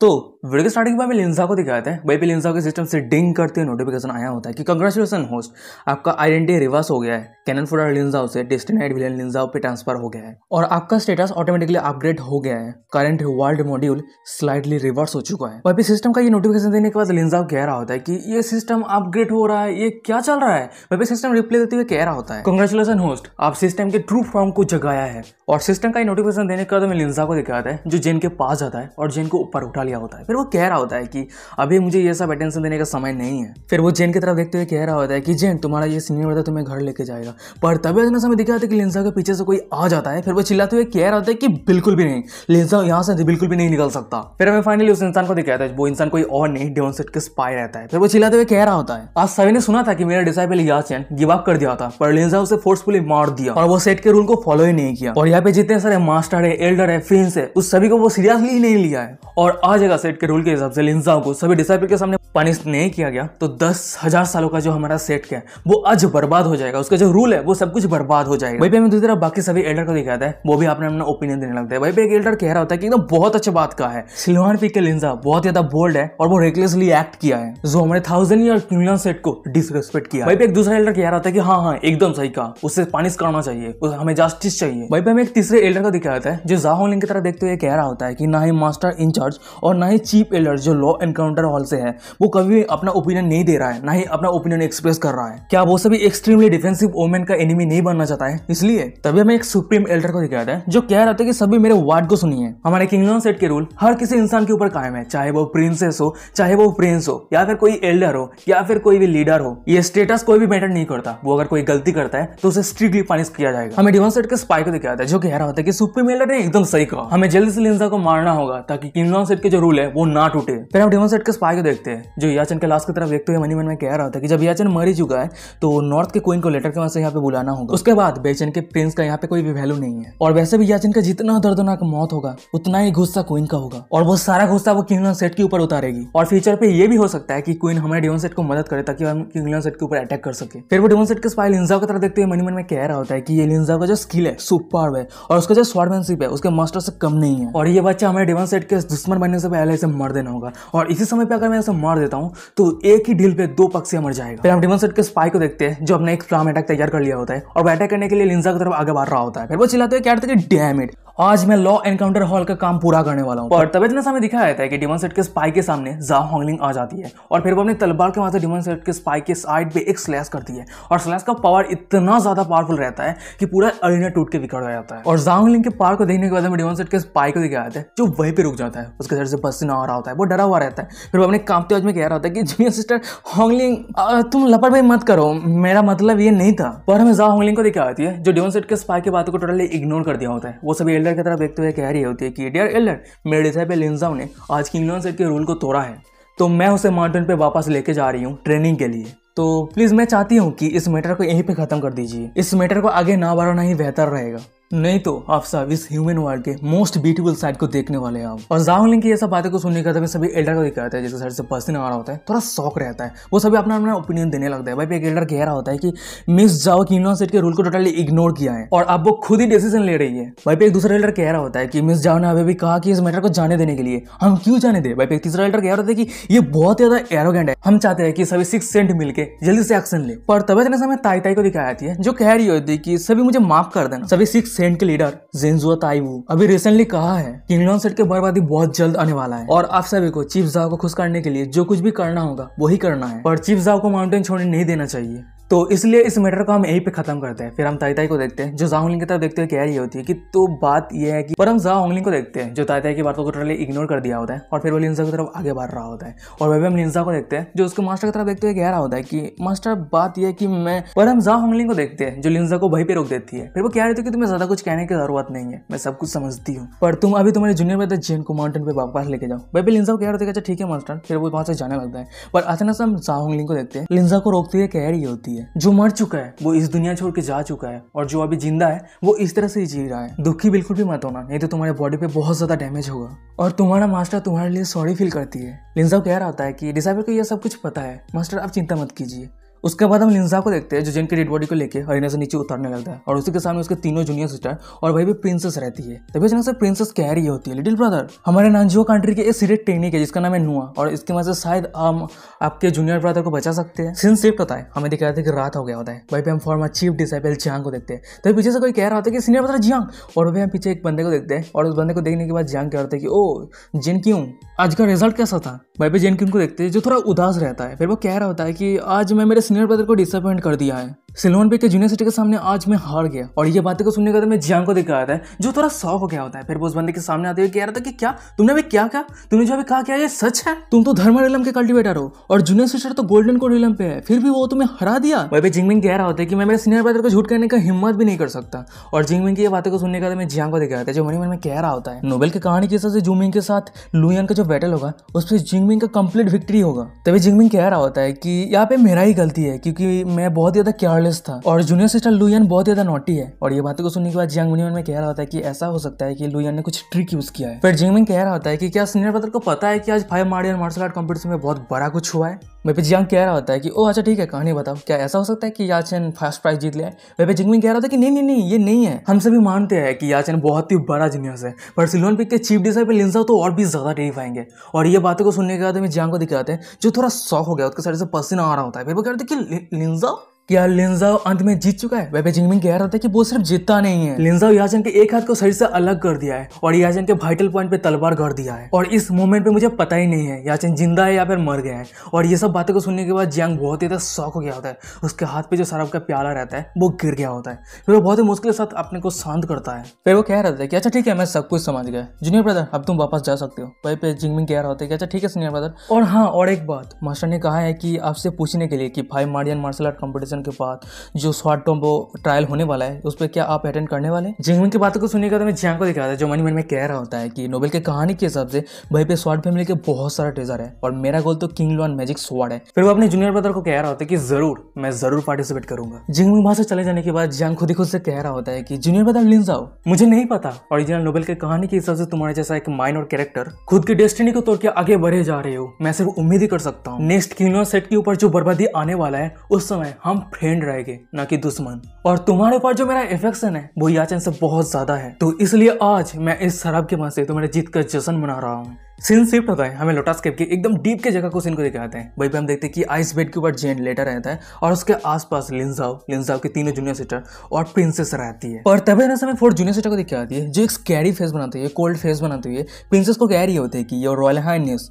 Tuh, video के starting में लिंजा को दिखाया था भाई पे लिंजा के सिस्टम से डिंग करते हुए नोटिफिकेशन आया होता है कि कंग्रेचुलेसन होस्ट आपका आइडेंटिटी रिवर्स हो गया है कैनन फोर लिंजाओ से डेस्टिनाइट विलियन लिंजाओ पे ट्रांसफर हो गया है और आपका स्टेटस ऑटोमेटिकली अपग्रेड हो गया है current world module slightly reverse हो चुका है भाई सिस्टम का ये नोटिफिकेशन देने के बाद लिंजाओ कह रहा होता है कि ये सिस्टम अपग्रेड हो रहा है ये क्या चल रहा है भाई सिस्टम रिप्लाई देते हुए कह रहा होता है कंग्रेचुलेसन होस्ट आप सिस्टम के ट्रू फॉर्म को जगाया है और सिस्टम का नोटिफिकेशन देने के बाद लिंजा को दिखाता है जो जेन के पास जाता है और जेन को ऊपर उठा लिया होता है फिर वो कह रहा होता है कि अभी मुझे ये सब अटेंशन देने का समय नहीं है फिर वो जेन की तरफ देखते हुए कह रहा होता है कि जेन तुम्हारा ये सीनियर होता है तुम्हें घर लेके जाएगा पर तभी अचानक समय दिखा होता है कि लिंसा के पीछे से कोई आ जाता है फिर वो चिल्लाते हुए कह रहा होता है कि बिल्कुल भी नहीं लिंसा यहाँ से बिल्कुल भी नहीं निकल सकता फिर हमें फाइनली उस इंसान को दिखाया था वो इंसान कोई और नहीं डेवन सेट के स्पाई रहता है फिर वो चिल्लाते हुए कह रहा होता है आज सभी ने सुना था कि मेरा डिसाइबल चैन गिव अप कर दिया था पर लिंसा उसे फोर्सफुली मार दिया और वो सेट के रूल को फॉलो ही नहीं किया और यहाँ पे जितने सारे मास्टर है एल्डर है फ्रेंड्स है उस सभी को वो सीरियसली नहीं लिया है और आ जाएगा सेट के रूल के हिसाब से लिंजाओ को सभी डिसाइपल के सामने पनिश नहीं किया गया तो दस हजार सालों का जो हमारा सेट क्या है वो आज बर्बाद हो जाएगा उसका जो रूल है वो सब कुछ बर्बाद हो जाएगा वही पे हमें दूसरी तरफ बाकी सभी एल्डर को दिखाता है वो भी आपने अपना ओपिनियन देने लगता है वही पे एक एल्डर कह रहा होता है कि एकदम बहुत अच्छा बात का है सिल्वान पी के लिंजा बहुत ज्यादा बोल्ड है और वो रेकलेसली एक्ट किया है जो हमारे थाउजेंड ईयर मिलियन सेट को डिसरेस्पेक्ट किया वही पे एक दूसरा एल्डर कह रहा होता है कि हाँ हाँ एकदम सही कहा उससे पानिश करना चाहिए हमें जस्टिस चाहिए वही पे हमें एक तीसरे एल्डर को दिखाया जाता है जो जाहोलिंग की तरह देखते हुए कह रहा होता है कि ना ही मास्टर इंचार्ज और ना ही चीप एल्डर जो लॉ एनकाउंटर हॉल से है वो कभी अपना ओपिनियन नहीं दे रहा है ना ही अपना ओपिनियन एक्सप्रेस कर रहा है क्या वो सभी एक्सट्रीमली डिफेंसिव वोमेन का एनिमी नहीं बनना चाहता है इसलिए तभी हमें एक सुप्रीम एल्डर को दिखाया है जो कह रहा था कि सभी मेरे वार्ड को सुनिए हमारे किंगडम सेट के रूल हर किसी इंसान के ऊपर कायम है चाहे वो प्रिंसेस हो चाहे वो प्रिंस हो या फिर कोई एल्डर हो या फिर कोई भी लीडर हो ये स्टेटस कोई भी मैटर नहीं करता वो अगर कोई गलती करता है तो उसे स्ट्रिक्टली पनिश किया जाएगा हमें डिवन सेट के स्पाई को दिखाया था जो कह रहा होता है कि सुप्रीम एल्डर ने एकदम सही कहा हमें जल्दी से लिंसा को मारना होगा ताकि किंगडम सेट के जो रूल है वो वो ना टूटे फिर हम डेमन सेट के स्पाई को देखते हैं जो याचन के लास्ट की तरफ देखते हुए मनी मन में कह रहा था कि जब याचन मर ही चुका है तो नॉर्थ के क्वीन को लेटर के वहां से यहाँ पे बुलाना होगा उसके बाद बेचन के प्रिंस का यहाँ पे कोई भी वैल्यू नहीं है और वैसे भी याचन का जितना दर्दनाक मौत होगा उतना ही गुस्सा क्वीन का होगा और वो सारा गुस्सा वो किंगलन सेट के ऊपर उतारेगी और फ्यूचर पे ये भी हो सकता है कि क्वीन हमारे डेमोन सेट को मदद करे ताकि हम किंगलन सेट के ऊपर अटैक कर सके फिर वो डेमोन सेट के स्पाई लिंजाव की तरफ देखते हुए मनी मन में कह रहा होता है कि ये लिंजाव का जो स्किल है सुपर है और उसका जो स्वर्डमैनशिप है उसके मास्टर से कम नहीं है और ये बच्चा हमारे डेमोन सेट के दुश्मन बनने से पहले से मर देना होगा और इसी समय पर अगर मैं उसे मर देता हूँ तो एक ही ढील पे दो पक्ष मर जाएगा फिर हम डिमन सेट के स्पाई को देखते हैं जो अपने एक फ्लाम अटैक तैयार कर लिया होता है और अटैक करने के लिए लिंजा की तरफ आगे बढ़ रहा होता है फिर वो चिल्लाते हैं क्या डैम आज मैं लॉ एनकाउंटर हॉल का काम पूरा करने वाला हूँ और तब इतना समय दिखाया जाता है कि डिमन सेट के स्पाई के सामने जाओ हॉन्गलिंग आ जाती है और फिर वो अपने तलवार के वहां से डिमन सेट के स्पाई के साइड पे एक स्लैश करती है और स्लैश का पावर इतना ज्यादा पावरफुल रहता है कि पूरा अरिना टूट के बिखर जाता है और जाओलिंग के पार को देखने के बाद में डिमन सेट के स्पाई को दिखाया जाता है जो वहीं पर रुक जाता है उसके सर से पसीना आ रहा होता है वो डरा हुआ रहता है फिर वो अपने कामते आज में कह रहा होता है कि जूनियर सिस्टर हॉन्गलिंग तुम भाई मत करो मेरा मतलब ये नहीं था पर हमें जाओ को दिखाया जाती है जो डिमन सेट के स्पाई की बातों को टोटली इग्नोर कर दिया होता है वो सभी एल्डर की तरफ देखते हुए कह रही होती है कि डियर एल्डर मेरे पे लिंजाओ ने आज की इंग्लैंड सेट के रूल को तोड़ा है तो मैं उसे माउंटेन पे वापस लेके जा रही हूँ ट्रेनिंग के लिए तो प्लीज़ मैं चाहती हूँ कि इस मैटर को यहीं पे ख़त्म कर दीजिए इस मैटर को आगे ना बढ़ाना ही बेहतर रहेगा नहीं तो आप सब इस ह्यूमन वर्ल्ड के मोस्ट ब्यूटीफुल साइड को देखने वाले हैं आप और जावलिंग की ये सब बातें को सुनने का बाद सभी एल्डर को दिखाता है जैसे सर से पसंद आ रहा होता है थोड़ा शौक रहता है वो सभी अपना अपना ओपिनियन देने लगता है भाई एक एल्डर कह रहा होता है कि मिस जाओ की यूनिवर्सिटी के रूल को टोटली इग्नोर किया है और अब वो खुद ही डिसीजन ले रही है भाई पे एक दूसरा एल्डर कह रहा होता है कि मिस जाओ ने अभी भी कहा कि इस मैटर को जाने देने के लिए हम क्यों जाने दे भाई पे एक तीसरा एल्डर कह रहा था कि ये बहुत ज्यादा एरोगेंट है हम चाहते हैं कि सभी सिक्स सेंट मिलकर जल्दी से एक्शन ले पर तबियत ने समय ताई ताई को दिखाई आती है जो कह रही होती है कि सभी मुझे माफ कर देना सभी सिक्स सेंट के लीडर जेंजुआ ताइवू अभी रिसेंटली कहा है कि इंग्लैंड सेट के बर्बादी बहुत जल्द आने वाला है और आप सभी को चीफ जाओ को खुश करने के लिए जो कुछ भी करना होगा वही करना है पर चीफ जाओ को माउंटेन छोड़ने नहीं देना चाहिए तो इसलिए इस मैटर को हम यहीं पे खत्म करते हैं फिर हम ताई ताई को देखते हैं जो जाहोंगलिंग की तरफ देखते हुए क्या ये होती है कि तो बात यह है कि पर हम जाहोंगलिंग को देखते हैं जो ताई ताई की बातों को टोटली इग्नोर कर दिया होता है और फिर वो लिंजा की तरफ आगे बढ़ रहा होता है और वह हम लिंजा को देखते हैं जो उसके मास्टर की तरफ देखते हुए कह रहा होता है कि मास्टर बात यह है कि मैं पर हम जाहोंगलिंग को देखते हैं जो लिंजा को वहीं पे रोक देती है फिर वो कह रही थी कि तुम्हें ज्यादा कुछ कहने की जरूरत नहीं है मैं सब कुछ समझती हूँ पर तुम अभी तुम्हारे जूनियर में जेन को माउंटेन पर वापस लेके जाओ वह भी लिंजा को कह रहे थे अच्छा ठीक है मास्टर फिर वो वहाँ से जाने लगता है पर अचानक से हम जाहोंगलिंग को देखते हैं लिंजा को रोकती है कह रही होती है है जो मर चुका है वो इस दुनिया छोड़ के जा चुका है और जो अभी जिंदा है वो इस तरह से ही जी रहा है दुखी बिल्कुल भी मत होना नहीं तो तुम्हारे बॉडी पे बहुत ज्यादा डैमेज होगा और तुम्हारा मास्टर तुम्हारे लिए सॉरी फील करती है लिंजा कह रहा होता है कि डिसाइबर को यह सब कुछ पता है मास्टर आप चिंता मत कीजिए उसके बाद हम लिंजा को देखते हैं जो जिनके डेड बॉडी को लेकर हरिना से नीचे उतरने लगता है और उसी के सामने उसके तीनों जूनियर सिस्टर और भाई भी प्रिंसेस रहती है तभी अचानक से प्रिंसेस कह रही होती है लिटिल ब्रदर हमारे नानजियो कंट्री के एक सीरियस टेक्निक है जिसका नाम है नुआ और इसके वजह से शायद हम आपके जूनियर ब्रदर को बचा सकते हैं सिंस शिफ्ट होता है हमें दिख रहा था कि रात हो गया होता है भाई हम फॉर्मर चीफ डिसाइपल जियांग को देखते हैं तभी पीछे से कोई कह रहा था कि सीनियर ब्रदर जियांग और भाई हम पीछे एक बंदे को देखते हैं और उस बंदे को देखने के बाद जियांग कहते हैं कि ओ जिन क्यों आज का रिजल्ट कैसा था भाई भी जिन क्यों को देखते हैं जो थोड़ा उदास रहता है फिर वो कह रहा होता है कि आज मैं मेरे अपने सीनियर ब्रदर को डिसअपॉइंट कर दिया है सिलोन बे के सिटी के सामने आज मैं हार गया और ये बातें को सुनने का मैं जियांग को दिखाया था जो थोड़ा शौक हो गया होता है फिर वो उस बंदे के सामने आते हुए कह रहा था कि क्या तुमने अभी क्या कहा तुमने जो अभी कहा क्या ये सच है तुम तो धर्म रिलम के कल्टिवेटर हो और जूनियर सिस्टर तो गोल्डन कोड रिलम पे है फिर भी वो तुम्हें हरा दिया वह भी जिंगमिंग कह रहा होता है कि मैं मेरे सीनियर ब्रदर को झूठ कहने का हिम्मत भी नहीं कर सकता और जिंगमिंग की ये बातें को सुनने का मैं जियांग को दिखाया था जो मन मन में कह रहा होता है नोबेल की कहानी के हिसाब से जूमिंग के साथ लुयन का जो बैटल होगा उस पर जिंगमिंग का कंप्लीट विक्ट्री होगा तभी जिंगमिंग कह रहा होता है कि यहाँ पे मेरा ही गलती है क्योंकि मैं बहुत ज्यादा क्या कार्लेस था और जूनियर सिस्टर लुयन बहुत ज्यादा नोटी है और ये बातों को सुनने के बाद जियांग मुनियन में कह रहा होता है कि ऐसा हो सकता है कि लुयन ने कुछ ट्रिक यूज किया है फिर जिंगमिन कह रहा होता है कि क्या सीनियर ब्रदर को पता है कि आज five meridian martial art competition में बहुत बड़ा कुछ हुआ है वे पे जियांग कह रहा होता है कि ओ अच्छा ठीक है कहानी बताओ क्या ऐसा हो सकता है कि याचन फर्स्ट प्राइज जीत लिया है वे पे जिंगमिंग कह रहा होता है कि नहीं नहीं नहीं ये नहीं है हम सभी मानते हैं कि याचन बहुत ही बड़ा जीनियस है पर सिलोन पिक के चीफ डिसाइड पर लिंसा तो और भी ज़्यादा टेरीफ आएंगे और ये बातों को सुनने के बाद हमें जियांग को दिखाते हैं जो थोड़ा शौक हो गया उसके साइड से पसीना आ रहा होता है वे रहे थे कि लिंसा क्या लिंजाओ अंत में जीत चुका है वेबे जिंगमिंग कह रहा था कि वो सिर्फ जीतता नहीं है लिंजाओ याजन के एक हाथ को शरीर से अलग कर दिया है और याजन के वाइटल पॉइंट पे तलवार कर दिया है और इस मोमेंट पे मुझे पता ही नहीं है याचन जिंदा है या फिर मर गया है और ये सब बातें को सुनने के बाद जियांग बहुत ही ज़्यादा शौक हो गया होता है उसके हाथ पे जो शराब का प्याला रहता है वो गिर गया होता है फिर वो बहुत ही मुश्किल के साथ अपने को शांत करता है फिर वो कह रहा था कि अच्छा ठीक है मैं सब कुछ समझ गया जूनियर ब्रदर अब तुम वापस जा सकते हो वही पे जिंगमिंग कह रहा होता है अच्छा ठीक है सीनियर ब्रदर और हाँ और एक बात मास्टर ने कहा है कि आपसे पूछने के लिए कि five meridian martial art competition session के बाद जो स्वाट टोम्बो ट्रायल होने वाला है उस पर क्या आप अटेंड करने वाले जेंगमिन की बातों को सुनिएगा तो मैं जियांग को दिखा रहा था जो मनी मन में कह रहा होता है कि नोबेल के कहानी के हिसाब से भाई पे स्वाट फैमिली के बहुत सारा ट्रेजर है और मेरा गोल तो किंग लॉन मैजिक स्वाड है फिर वो अपने जूनियर ब्रदर को कह रहा होता है कि जरूर मैं जरूर पार्टिसिपेट करूंगा जियांग वहां से चले जाने के बाद जियांग खुद ही खुद से कह रहा होता है कि जूनियर ब्रदर लिंस आओ मुझे नहीं पता ओरिजिनल नोबेल के कहानी के हिसाब से तुम्हारे जैसा एक माइंड और कैरेक्टर खुद की डेस्टिनी को तोड़ के आगे बढ़े जा रहे हो मैं सिर्फ उम्मीद ही कर सकता हूँ नेक्स्ट किंग लॉन सेट के ऊपर जो बर्बादी आने वाला है उस समय हम फ्रेंड रहेंगे ना कि दुश्मन और तुम्हारे ऊपर जो मेरा इफेक्शन है वो याचन से बहुत ज्यादा है तो इसलिए आज मैं इस शराब के मन से तुम्हारे जीत का जश्न मना रहा हूँ सीन शिफ्ट होता है हमें लोटस कैप के एकदम डीप के जगह को सीन को दिखाते हैं वही पे हम देखते हैं कि आइस बेड के ऊपर जेन लेटा रहता है और उसके आसपास लिंजाव लिंजाव के तीनों जूनियर सिस्टर और प्रिंसेस रहती है और तभी ना हमें फोर जूनियर सिस्टर को दिखाती है जो एक कैरी फेस बनाती है कोल्ड फेस बनाती है प्रिंसेस को कह रही होती है कि योर रॉयल हाइनेस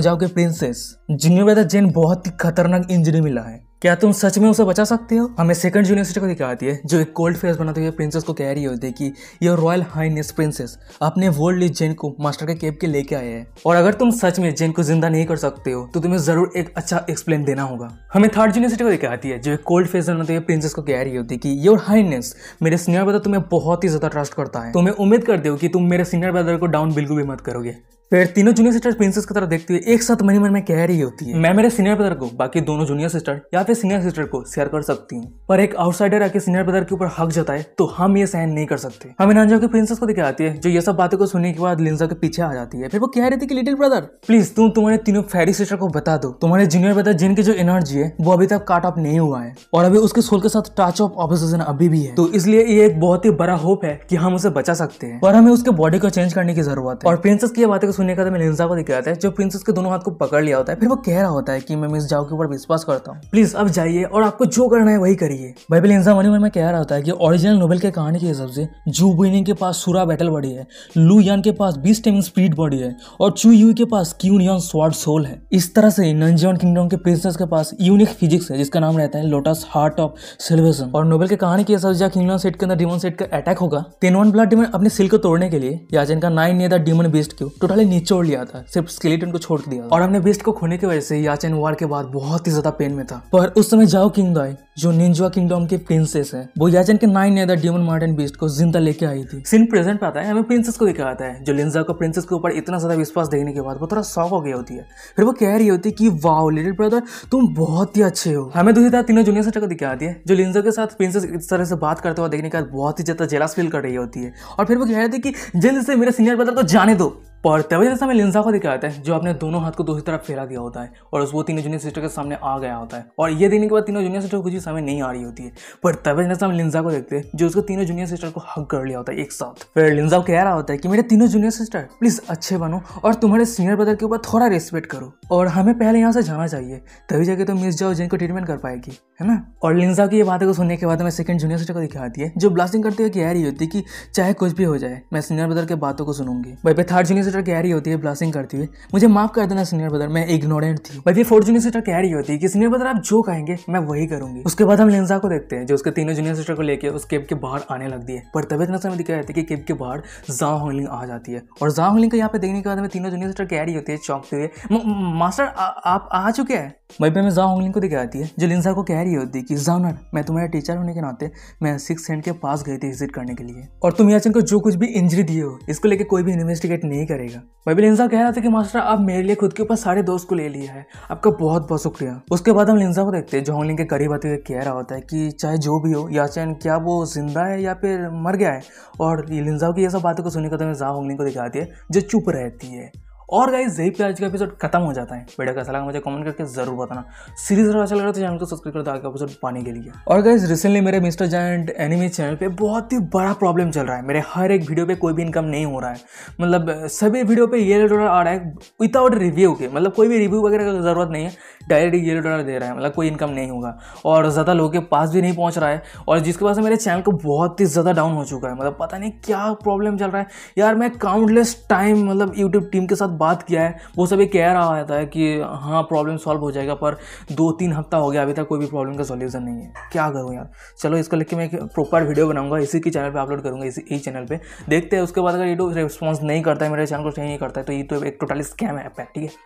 जाओ के प्रिंसेस जूनियर ब्रदर जेन बहुत ही खतरनाक इंजरी मिला है क्या तुम सच में उसे बचा सकते हो हमें सेकंड यूनिवर्सिटी को दिखाती है जो एक कोल्ड फेस बनाते हुए प्रिंसेस को कह रही होती है कि यह रॉयल हाइनेस प्रिंसेस अपने वर्ल्ड जेन को मास्टर के केप के लेके आए हैं और अगर तुम सच में जेन को जिंदा नहीं कर सकते हो तो तुम्हें जरूर एक अच्छा एक्सप्लेन देना होगा हमें थर्ड यूनिवर्सिटी को दिखाती है जो एक कोल्ड फेस बनाते हुए प्रिंसेस को कह रही होती है कि योर हाइनेस मेरे सीनियर ब्रदर तुम्हें बहुत ही ज्यादा ट्रस्ट करता है तुम्हें उम्मीद करते हो कि तुम मेरे सीनियर ब्रदर को डाउन बिल्कुल भी मत करोगे फिर तीनों जूनियर सिस्टर प्रिंसेस की तरफ देखती है एक साथ मनी मन में कह रही होती है मैं मेरे सीनियर ब्रदर को बाकी दोनों जूनियर सिस्टर या फिर सीनियर सिस्टर को शेयर कर सकती हूँ पर एक आउटसाइडर आके सीनियर ब्रदर के ऊपर हक जताए तो हम ये सहन नहीं कर सकते हमें नानजा की प्रिंसेस को दिखा आती है जो ये सब बातों को सुनने के बाद लिंजा के पीछे आ जाती है फिर वो कह रही थी कि लिटिल ब्रदर प्लीज तुम तुम्हारे तीनों फेरी सिस्टर को बता दो तुम्हारे जूनियर ब्रदर जिनकी जो एनर्जी है वो अभी तक काट ऑफ नहीं हुआ है और अभी उसके सोल के साथ टच ऑफ ऑपोजिशन अभी भी है तो इसलिए ये एक बहुत ही बड़ा होप है की हम उसे बचा सकते हैं और हमें उसके बॉडी को चेंज करने की जरूरत है और प्रिंसेस की बातें सुनने का मैं लिंजा को दिख दिखाता है जो प्रिंसेस के दोनों हाथ को पकड़ लिया होता है फिर वो कह रहा होता है कि मैं मिस जाओ के ऊपर विश्वास करता हूँ प्लीज अब जाइए और आपको जो करना है वही करिए भाई भी लिंजा मनी मन में कह रहा होता है कि ओरिजिनल नोबेल के कहानी के हिसाब से जू बुनिंग के पास सूरा बैटल बड़ी है लू यान के पास बीस टेमिंग स्पीड बड़ी है और चू यू के पास क्यून यान स्वाड सोल है इस तरह से नंजन किंगडम के प्रिंसेस के पास यूनिक फिजिक्स है जिसका नाम रहता है लोटस हार्ट ऑफ सिल्वेशन और नोबेल के कहानी के हिसाब से किंगडम सेट के अंदर डिमन सेट का अटैक होगा तेनवन ब्लड डिमन अपने सिल को तोड़ने के लिए याजन का nine near the demon beast क्यों टोटली निचोड़ लिया था सिर्फ स्केलेटन को छोड़ दिया और हमने बेस्ट को खोने की वजह से याचन वार के बाद बहुत ही ज्यादा पेन में था पर उस समय जाओ किंगडॉय जो निंजुआ किंगडम के प्रिंसेस है वो याचन के नाइन ने डेमन मार्टन बीस्ट को जिंदा लेके आई थी सीन प्रेजेंट पे आता है हमें प्रिंसेस को देखा आता है जो लिंजा को प्रिंसेस के ऊपर इतना ज्यादा विश्वास देखने के बाद वो थोड़ा शॉक हो गया होती है फिर वो कह रही होती है कि वाओ लिटिल ब्रदर तुम बहुत ही अच्छे हो हमें दूसरी तरह तीनों जूनियर सिस्टर को दिखा आती है जो लिंजा के साथ प्रिंसेस इस तरह से बात करते हुए देखने के बाद बहुत ही ज्यादा जेलास फील कर रही होती है और फिर वो कह रही थी कि जल्द से मेरे सीनियर ब्रदर को जाने दो पर तभी हमें लिंसा को दिखाया जाता है जो अपने दोनों हाथ को दूसरी तरफ फैला दिया होता है और उस वो तीनों जूनियर सिस्टर के सामने आ गया होता है और ये देखने के बाद तीनों जूनियर सिस्टर कुछ भी सामने नहीं आ रही होती है पर तभी हम लिंजा को देखते हैं जो उसको तीनों जूनियर सिस्टर को हक कर लिया होता है एक साथ फिर लिंसा कह रहा होता है कि मेरे तीनों जूनियर सिस्टर प्लीज अच्छे बनो और तुम्हारे सीनियर ब्रदर के ऊपर थोड़ा रिस्पेक्ट करो और हमें पहले यहाँ से जाना चाहिए तभी जाके तो मिस जाओ जिनको ट्रीटमेंट कर पाएगी है ना और लिंजा की ये बातों को सुनने के बाद हमें सेकंड जूनियर सिस्टर को दिखाती है जो ब्लास्टिंग करते हुए कह रही होती है कि चाहे कुछ भी हो जाए मैं सीनियर ब्रदर के बातों को सुनूंगी भाई पे थर्ड जूनियर कह रही होती है ब्लासिंग करती हुई मुझे माफ कर देना सीनियर ब्रदर मैं इग्नोरेंट थी वैसे फोर्थ जूनियर सिस्टर कह रही होती है कि सीनियर ब्रदर आप जो कहेंगे मैं वही करूंगी उसके बाद हम लेंजा को देखते हैं जो उसके तीनों जूनियर सिस्टर को लेकर उस केब के बाहर आने लगती है पर तबियत नजर में दिखाई जाती है कि केब के बाहर जा होलिंग आ जाती है और जा होलिंग को यहाँ पे देखने के बाद हमें तीनों जूनियर सिस्टर कह रही होती है चौंकते हुए मास्टर आप आ चुके हैं भाई पे हमें जाओ होलिंग को दिखाई दिखाती है जो लिंजा को कह रही होती है कि जाओनर मैं तुम्हारे टीचर होने के नाते मैं सिक्स सेंट के पास गई थी विजिट करने के लिए और तुम याचन को जो कुछ भी इंजरी दिए हो इसको लेकर कोई भी इन्वेस्टिगेट नहीं कर करेगा मबिल लिंजा कह रहा था कि मास्टर आप मेरे लिए खुद के ऊपर सारे दोस्त को ले लिया है आपका बहुत बहुत शुक्रिया उसके बाद हम लिंजा को देखते हैं जो होंगलिंग के करीब आते हुए कह रहा होता है कि चाहे जो भी हो या चैन क्या वो जिंदा है या फिर मर गया है और लिंजा की ये सब बातों को सुनने का तो मैं जा होंगलिंग को दिखाती है जो चुप रहती है और गाइज यही पे आज का एपिसोड खत्म हो जाता है वीडियो कैसा लगा मुझे कमेंट करके जरूर बताना सीरीज अगर अच्छा लग रहा है तो चैनल को सब्सक्राइब कर दो आगे एपिसोड पाने के लिए और गाइज रिसेंटली मेरे मिस्टर जैंट एनिमे चैनल पे बहुत ही बड़ा प्रॉब्लम चल रहा है मेरे हर एक वीडियो पे कोई भी इनकम नहीं हो रहा है मतलब सभी वीडियो पे ये डॉलर आ रहा है विदाउट रिव्यू के मतलब कोई भी रिव्यू वगैरह की जरूरत नहीं है डायरेक्ट जीरो डॉलर दे रहा है मतलब कोई इनकम नहीं होगा और ज़्यादा लोगों के पास भी नहीं पहुँच रहा है और जिसके पास मेरे चैनल को बहुत ही ज़्यादा डाउन हो चुका है मतलब पता नहीं क्या प्रॉब्लम चल रहा है यार मैं काउंटलेस टाइम मतलब यूट्यूब टीम के साथ बात किया है वो सभी कह रहा था कि हाँ प्रॉब्लम सॉल्व हो जाएगा पर दो तीन हफ्ता हो गया अभी तक कोई भी प्रॉब्लम का सोल्यूशन नहीं है क्या करूँ यार चलो इसको लेकर मैं एक प्रॉपर वीडियो बनाऊंगा इसी के चैनल पर अपलोड करूँगा इसी ही चैनल पर देखते हैं उसके बाद अगर यूट्यूब रिस्पॉन्स नहीं करता है मेरे चैनल को सही नहीं करता है तो ये तो एक टोटली स्कैम ऐप है ठीक है